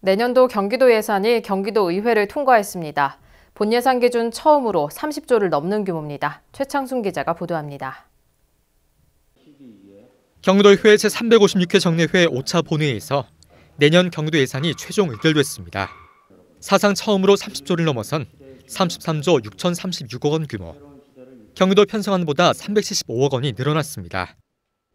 내년도 경기도 예산이 경기도 의회를 통과했습니다. 본 예산 기준 처음으로 30조를 넘는 규모입니다. 최창순 기자가 보도합니다. 경기도의회 제356회 정례회 5차 본회의에서 내년 경기도 예산이 최종 의결됐습니다. 사상 처음으로 30조를 넘어선 33조 6,036억 원 규모. 경기도 편성안보다 375억 원이 늘어났습니다.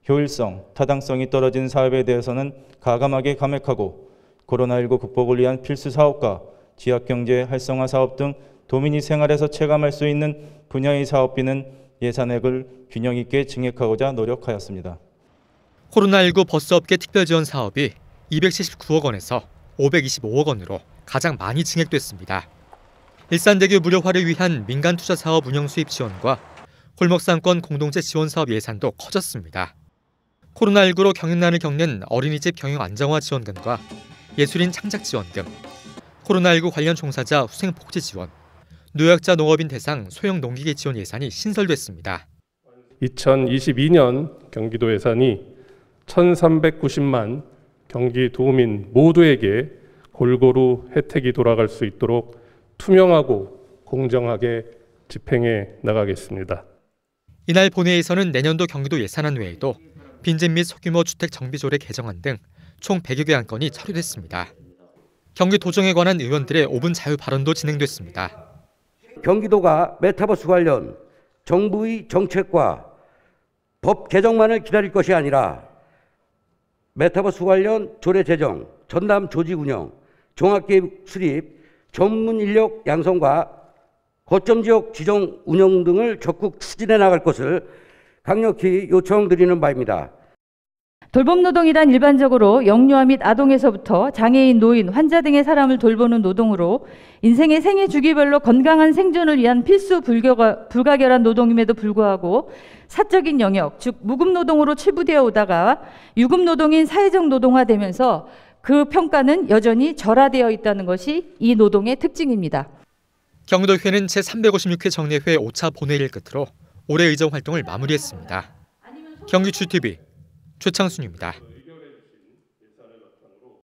효율성, 타당성이 떨어진 사업에 대해서는 가감하게 감액하고 코로나19 극복을 위한 필수 사업과 지역경제 활성화 사업 등 도민이 생활에서 체감할 수 있는 분야의 사업비는 예산액을 균형 있게 증액하고자 노력하였습니다. 코로나19 버스업계 특별지원 사업이 279억 원에서 525억 원으로 가장 많이 증액됐습니다. 일산대교 무료화를 위한 민간 투자 사업 운영 수입 지원과 골목상권 공동체 지원 사업 예산도 커졌습니다. 코로나19로 경영난을 겪는 어린이집 경영 안정화 지원금과 예술인 창작 지원등 코로나19 관련 종사자 후생 복지 지원, 노약자 농업인 대상 소형 농기계 지원 예산이 신설됐습니다. 2022년 경기도 예산이 1,390만 경기 도민 모두에게 골고루 혜택이 돌아갈 수 있도록 투명하고 공정하게 집행해 나가겠습니다. 이날 본회의에서는 내년도 경기도 예산안 외에도 빈집 및 소규모 주택 정비조례 개정안 등총 100여 개 안건이 처리됐습니다. 경기 도정에 관한 의원들의 5분 자유 발언도 진행됐습니다. 경기도가 메타버스 관련 정부의 정책과 법 개정만을 기다릴 것이 아니라 메타버스 관련 조례 제정, 전담 조직 운영, 종합계획 수립, 전문 인력 양성과 거점 지역 지정 운영 등을 적극 추진해 나갈 것을 강력히 요청드리는 바입니다. 돌봄노동이란 일반적으로 영유아 및 아동에서부터 장애인, 노인, 환자 등의 사람을 돌보는 노동으로 인생의 생애 주기별로 건강한 생존을 위한 필수 불교가, 불가결한 노동임에도 불구하고 사적인 영역, 즉 무급노동으로 치부되어 오다가 유급노동인 사회적 노동화되면서 그 평가는 여전히 절하되어 있다는 것이 이 노동의 특징입니다. 경기도회는 제356회 정례회 5차 본회의를 끝으로 올해 의정 활동을 마무리했습니다. 경기추TV 최창순입니다.